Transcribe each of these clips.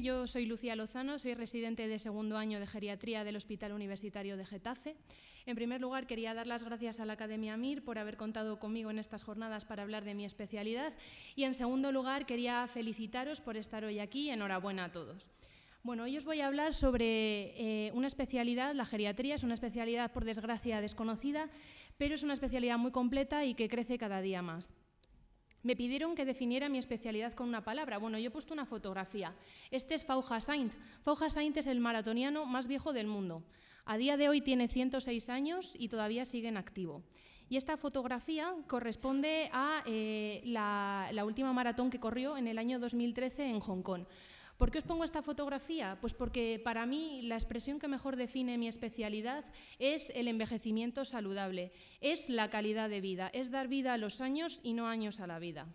yo soy Lucía Lozano, soy residente de segundo año de geriatría del Hospital Universitario de Getafe. En primer lugar, quería dar las gracias a la Academia MIR por haber contado conmigo en estas jornadas para hablar de mi especialidad y, en segundo lugar, quería felicitaros por estar hoy aquí. Enhorabuena a todos. Bueno, hoy os voy a hablar sobre eh, una especialidad, la geriatría, es una especialidad por desgracia desconocida, pero es una especialidad muy completa y que crece cada día más. Me pidieron que definiera mi especialidad con una palabra. Bueno, yo he puesto una fotografía. Este es Fauja Saint. Fauja Saint es el maratoniano más viejo del mundo. A día de hoy tiene 106 años y todavía sigue en activo. Y esta fotografía corresponde a eh, la, la última maratón que corrió en el año 2013 en Hong Kong. ¿Por qué os pongo esta fotografía? Pues porque para mí la expresión que mejor define mi especialidad es el envejecimiento saludable, es la calidad de vida, es dar vida a los años y no años a la vida.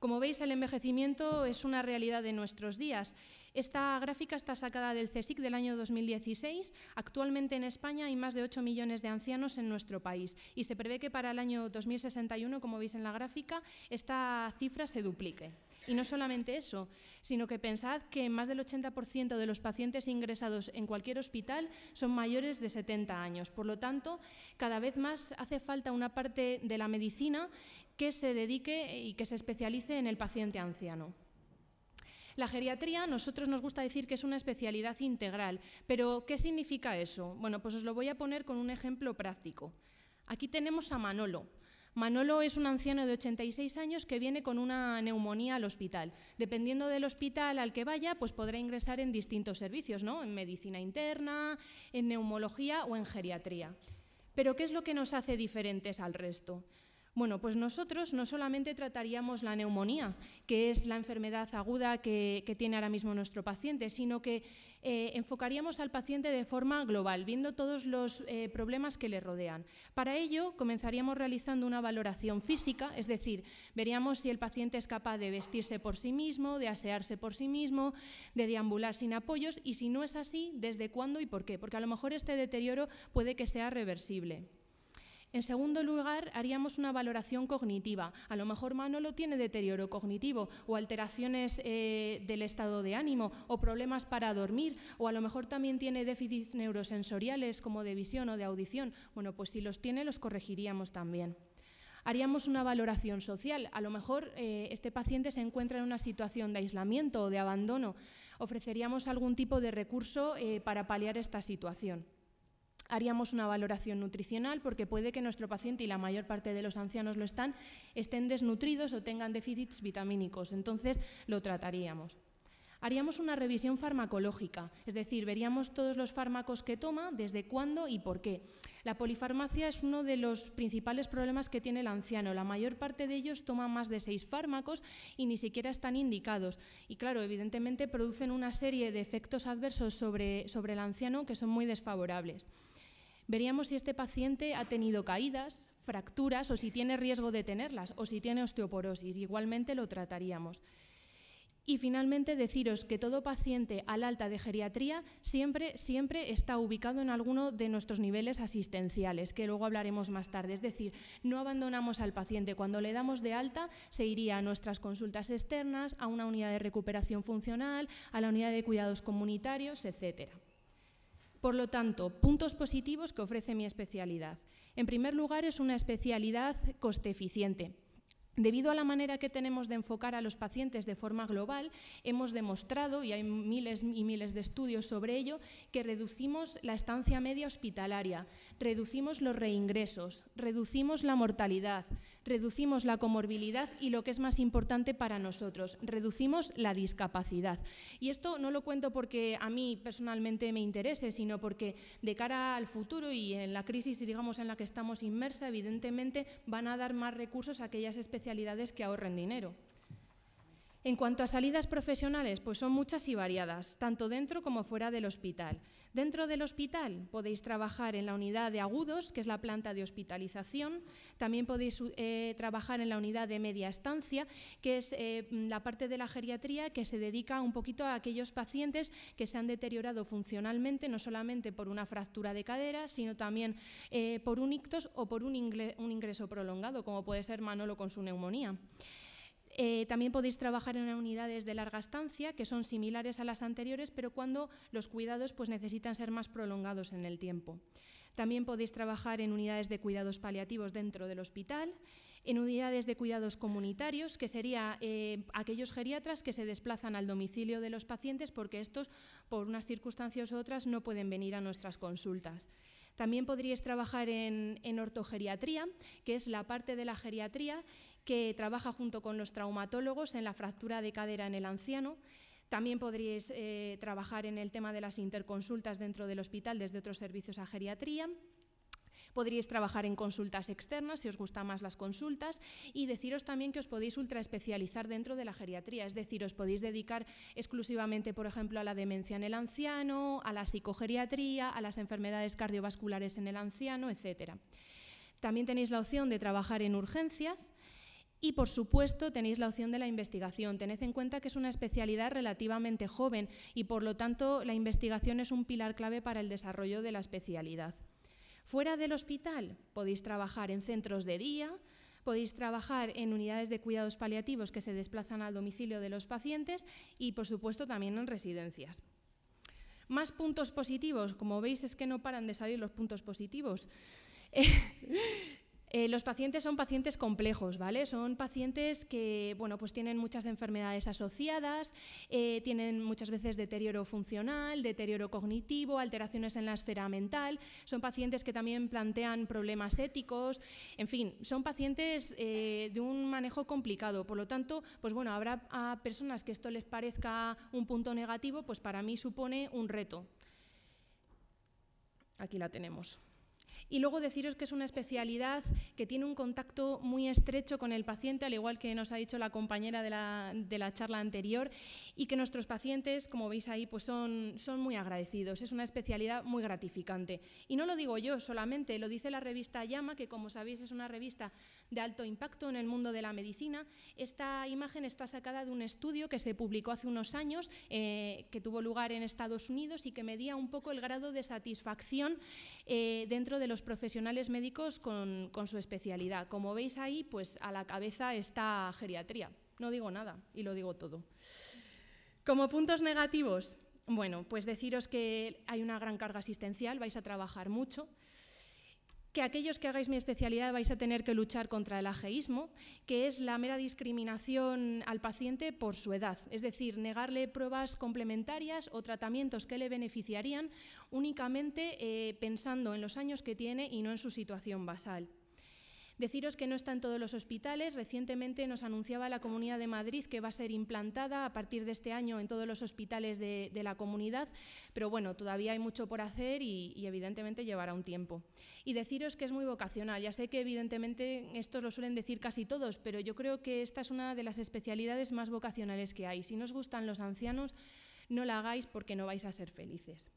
Como veis, el envejecimiento es una realidad de nuestros días. Esta gráfica está sacada del CSIC del año 2016. Actualmente en España hay más de 8 millones de ancianos en nuestro país y se prevé que para el año 2061, como veis en la gráfica, esta cifra se duplique. Y no solamente eso, sino que pensad que más del 80% de los pacientes ingresados en cualquier hospital son mayores de 70 años. Por lo tanto, cada vez más hace falta una parte de la medicina que se dedique y que se especialice en el paciente anciano. La geriatría, a nosotros nos gusta decir que es una especialidad integral, pero ¿qué significa eso? Bueno, pues os lo voy a poner con un ejemplo práctico. Aquí tenemos a Manolo, Manolo es un anciano de 86 años que viene con una neumonía al hospital. Dependiendo del hospital al que vaya, pues podrá ingresar en distintos servicios, ¿no? En medicina interna, en neumología o en geriatría. Pero ¿qué es lo que nos hace diferentes al resto? Bueno, pues nosotros no solamente trataríamos la neumonía, que es la enfermedad aguda que, tiene ahora mismo nuestro paciente, sino que eh, enfocaríamos al paciente de forma global, viendo todos los eh, problemas que le rodean. Para ello, comenzaríamos realizando una valoración física, es decir, veríamos si el paciente es capaz de vestirse por sí mismo, de asearse por sí mismo, de deambular sin apoyos y si no es así, desde cuándo y por qué, porque a lo mejor este deterioro puede que sea reversible. En segundo lugar, haríamos una valoración cognitiva. A lo mejor Manolo tiene deterioro cognitivo o alteraciones eh, del estado de ánimo o problemas para dormir o a lo mejor también tiene déficits neurosensoriales como de visión o de audición. Bueno, pues si los tiene los corregiríamos también haríamos una valoración social. A lo mejor eh, este paciente se encuentra en una situación de aislamiento o de abandono. Ofreceríamos algún tipo de recurso eh, para paliar esta situación haríamos una valoración nutricional porque puede que nuestro paciente y la mayor parte de los ancianos lo están, estén desnutridos o tengan déficits vitamínicos. Entonces lo trataríamos. Haríamos una revisión farmacológica, es decir, veríamos todos los fármacos que toma, desde cuándo y por qué. La polifarmacia es uno de los principales problemas que tiene el anciano. La mayor parte de ellos toma más de seis fármacos y ni siquiera están indicados. Y claro, evidentemente producen una serie de efectos adversos sobre, sobre el anciano que son muy desfavorables veríamos si este paciente ha tenido caídas, fracturas o si tiene riesgo de tenerlas o si tiene osteoporosis. Igualmente lo trataríamos. Y finalmente deciros que todo paciente al alta de geriatría siempre, siempre está ubicado en alguno de nuestros niveles asistenciales, que luego hablaremos más tarde. Es decir, no abandonamos al paciente. Cuando le damos de alta, se iría a nuestras consultas externas, a una unidad de recuperación funcional, a la unidad de cuidados comunitarios, etcétera. Por lo tanto, puntos positivos que ofrece mi especialidad. En primer lugar, es una especialidad coste eficiente. Debido a la manera que tenemos de enfocar a los pacientes de forma global, hemos demostrado, y hay miles y miles de estudios sobre ello, que reducimos la estancia media hospitalaria, reducimos los reingresos, reducimos la mortalidad, reducimos la comorbilidad y lo que es más importante para nosotros, reducimos la discapacidad. Y esto no lo cuento porque a mí personalmente me interese, sino porque de cara al futuro y en la crisis digamos en la que estamos inmersa, evidentemente van a dar más recursos a aquellas especialidades que ahorren dinero. En cuanto a salidas profesionales, pues son muchas y variadas, tanto dentro como fuera del hospital. Dentro del hospital podéis trabajar en la unidad de agudos, que es la planta de hospitalización, también podéis eh, trabajar en la unidad de media estancia, que es eh, la parte de la geriatría que se dedica un poquito a aquellos pacientes que se han deteriorado funcionalmente, no solamente por una fractura de cadera, sino también eh, por un ictus o por un, ingreso prolongado, como puede ser Manolo con su neumonía. Eh, también podéis trabajar en unidades de larga estancia, que son similares a las anteriores, pero cuando los cuidados pues, necesitan ser más prolongados en el tiempo. También podéis trabajar en unidades de cuidados paliativos dentro del hospital, en unidades de cuidados comunitarios, que serían eh, aquellos geriatras que se desplazan al domicilio de los pacientes porque estos, por unas circunstancias u otras, no pueden venir a nuestras consultas. También podríais trabajar en, ortogeriatría, que es la parte de la geriatría que trabaja junto con los traumatólogos en la fractura de cadera en el anciano. También podríais eh, trabajar en el tema de las interconsultas dentro del hospital desde otros servicios a geriatría. Podríais trabajar en consultas externas si os gustan más las consultas y deciros también que os podéis ultraespecializar dentro de la geriatría, es decir, os podéis dedicar exclusivamente, por ejemplo, a la demencia en el anciano, a la psicogeriatría, a las enfermedades cardiovasculares en el anciano, etc. También tenéis la opción de trabajar en urgencias. Y, por supuesto, tenéis la opción de la investigación. Tened en cuenta que es una especialidad relativamente joven y, por lo tanto, la investigación es un pilar clave para el desarrollo de la especialidad. Fuera del hospital podéis trabajar en centros de día, podéis trabajar en unidades de cuidados paliativos que se desplazan al domicilio de los pacientes y, por supuesto, también en residencias. Más puntos positivos, como veis es que no paran de salir los puntos positivos. Eh, eh, los pacientes son pacientes complejos, ¿vale? Son pacientes que, bueno, pues tienen muchas enfermedades asociadas, eh, tienen muchas veces deterioro funcional, deterioro cognitivo, alteraciones en la esfera mental, son pacientes que también plantean problemas éticos, en fin, son pacientes eh, de un manejo complicado, por lo tanto, pues bueno, habrá a personas que esto les parezca un punto negativo, pues para mí supone un reto. Aquí la tenemos. Y luego deciros que es una especialidad que tiene un contacto muy estrecho con el paciente, al igual que nos ha dicho la compañera de la, charla anterior, y que nuestros pacientes, como veis ahí, pues son, son muy agradecidos. Es una especialidad muy gratificante. Y no lo digo yo solamente, lo dice la revista Llama, que como sabéis es una revista de alto impacto en el mundo de la medicina. Esta imagen está sacada de un estudio que se publicó hace unos años, eh, que tuvo lugar en Estados Unidos y que medía un poco el grado de satisfacción eh, dentro de los profesionales médicos con, con, su especialidad. Como veis ahí, pues a la cabeza está geriatría. No digo nada y lo digo todo. Como puntos negativos, bueno, pues deciros que hay una gran carga asistencial, vais a trabajar mucho. Y aquellos que hagáis mi especialidad vais a tener que luchar contra el ageísmo, que es la mera discriminación al paciente por su edad, es decir, negarle pruebas complementarias o tratamientos que le beneficiarían únicamente eh, pensando en los años que tiene y no en su situación basal. Deciros que no está en todos los hospitales. Recientemente nos anunciaba la Comunidad de Madrid que va a ser implantada a partir de este año en todos los hospitales de, la comunidad, pero bueno, todavía hay mucho por hacer y, y evidentemente llevará un tiempo. Y deciros que es muy vocacional. Ya sé que evidentemente esto lo suelen decir casi todos, pero yo creo que esta es una de las especialidades más vocacionales que hay. Si no os gustan los ancianos, no la hagáis porque no vais a ser felices.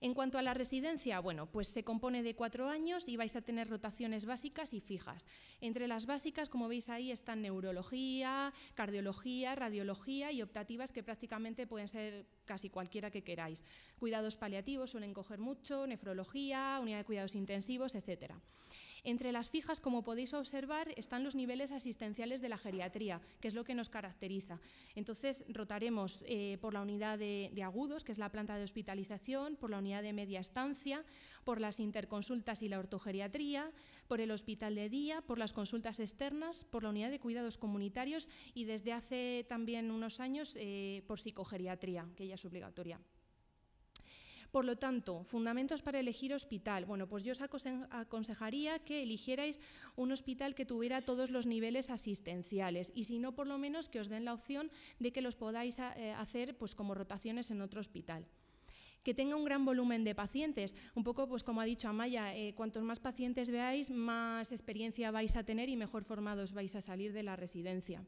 En cuanto a la residencia, bueno, pues se compone de cuatro años y vais a tener rotaciones básicas y fijas. Entre las básicas, como veis ahí, están neurología, cardiología, radiología y optativas que prácticamente pueden ser casi cualquiera que queráis. Cuidados paliativos suelen coger mucho, nefrología, unidad de cuidados intensivos, etcétera. Entre las fijas, como podéis observar, están los niveles asistenciales de la geriatría, que es lo que nos caracteriza. Entonces, rotaremos eh, por la unidad de, agudos, que es la planta de hospitalización, por la unidad de media estancia, por las interconsultas y la ortogeriatría, por el hospital de día, por las consultas externas, por la unidad de cuidados comunitarios y desde hace también unos años eh, por psicogeriatría, que ya es obligatoria. Por lo tanto, fundamentos para elegir hospital. Bueno, pues yo os aconsejaría que eligierais un hospital que tuviera todos los niveles asistenciales y si no, por lo menos que os den la opción de que los podáis eh, hacer pues, como rotaciones en otro hospital que tenga un gran volumen de pacientes. Un poco, pues como ha dicho Amaya, eh, cuantos más pacientes veáis, más experiencia vais a tener y mejor formados vais a salir de la residencia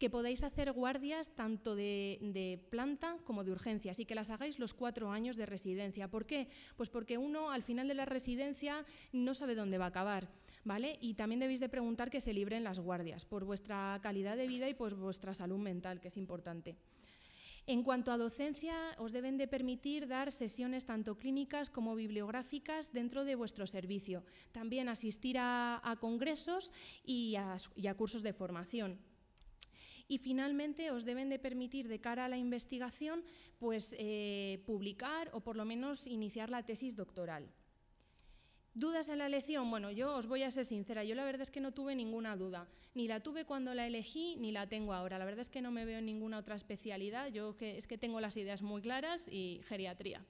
que podáis hacer guardias tanto de, planta como de urgencias y que las hagáis los cuatro años de residencia. ¿Por qué? Pues porque uno al final de la residencia no sabe dónde va a acabar, ¿vale? Y también debéis de preguntar que se libren las guardias por vuestra calidad de vida y por vuestra salud mental, que es importante. En cuanto a docencia, os deben de permitir dar sesiones tanto clínicas como bibliográficas dentro de vuestro servicio. También asistir a, congresos y a cursos de formación y finalmente os deben de permitir de cara a la investigación pues, eh, publicar o por lo menos iniciar la tesis doctoral. ¿Dudas en la elección? Bueno, yo os voy a ser sincera, yo la verdad es que no tuve ninguna duda, ni la tuve cuando la elegí ni la tengo ahora, la verdad es que no me veo en ninguna otra especialidad, yo es que tengo las ideas muy claras y geriatría.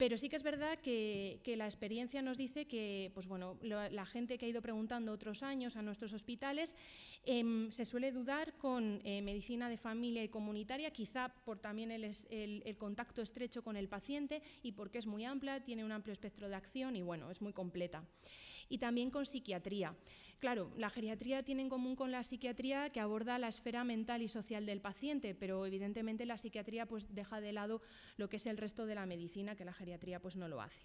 Pero sí que es verdad que, la experiencia nos dice que pues bueno, la gente que ha ido preguntando otros años a nuestros hospitales em, se suele dudar con eh, medicina de familia y comunitaria, quizá por también el, el, contacto estrecho con el paciente y porque es muy amplia, tiene un amplio espectro de acción y bueno, es muy completa y también con psiquiatría. Claro, la geriatría tiene en común con la psiquiatría que aborda la esfera mental y social del paciente, pero evidentemente la psiquiatría pues, deja de lado lo que es el resto de la medicina, que la geriatría pues, no lo hace.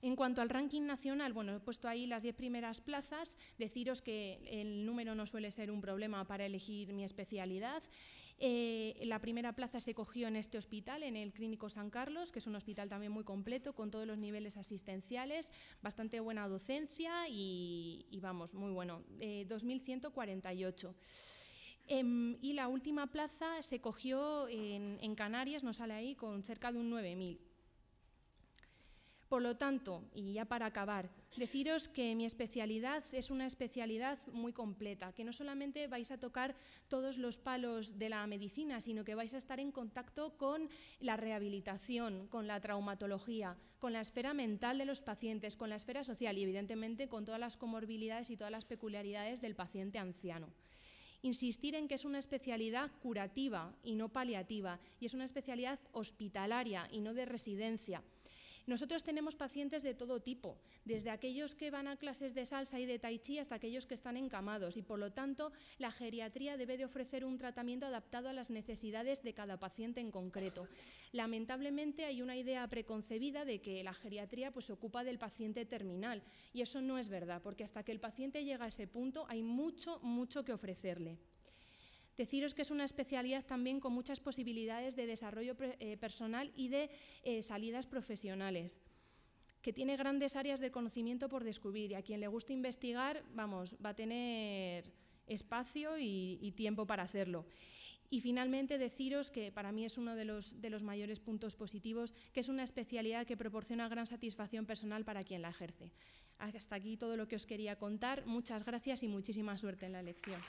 En cuanto al ranking nacional, bueno, he puesto ahí las diez primeras plazas, deciros que el número no suele ser un problema para elegir mi especialidad eh, la primera plaza se cogió en este hospital, en el Clínico San Carlos, que es un hospital también muy completo, con todos los niveles asistenciales, bastante buena docencia y, vamos, muy bueno. 2148. Eh, em, y la última plaza se cogió en, Canarias, nos sale ahí, con cerca de un 9.000. Por lo tanto, y ya para acabar, deciros que mi especialidad es una especialidad muy completa, que no solamente vais a tocar todos los palos de la medicina, sino que vais a estar en contacto con la rehabilitación, con la traumatología, con la esfera mental de los pacientes, con la esfera social y evidentemente con todas las comorbilidades y todas las peculiaridades del paciente anciano insistir en que es una especialidad curativa y no paliativa, y es una especialidad hospitalaria y no de residencia. Nosotros tenemos pacientes de todo tipo, desde aquellos que van a clases de salsa y de tai chi hasta aquellos que están encamados y, por lo tanto, la geriatría debe de ofrecer un tratamiento adaptado a las necesidades de cada paciente en concreto. Lamentablemente hay una idea preconcebida de que la geriatría pues, se ocupa del paciente terminal y eso no es verdad, porque hasta que el paciente llega a ese punto hay mucho, mucho que ofrecerle. Deciros que es una especialidad también con muchas posibilidades de desarrollo eh, personal y de eh, salidas profesionales que tiene grandes áreas de conocimiento por descubrir y a quien le gusta investigar, vamos, va a tener espacio y, tiempo para hacerlo. Y finalmente deciros que para mí es uno de los mayores puntos positivos, que es una especialidad que proporciona gran satisfacción personal para quien la ejerce. Hasta aquí todo lo que os quería contar. Muchas gracias y muchísima suerte en la elección.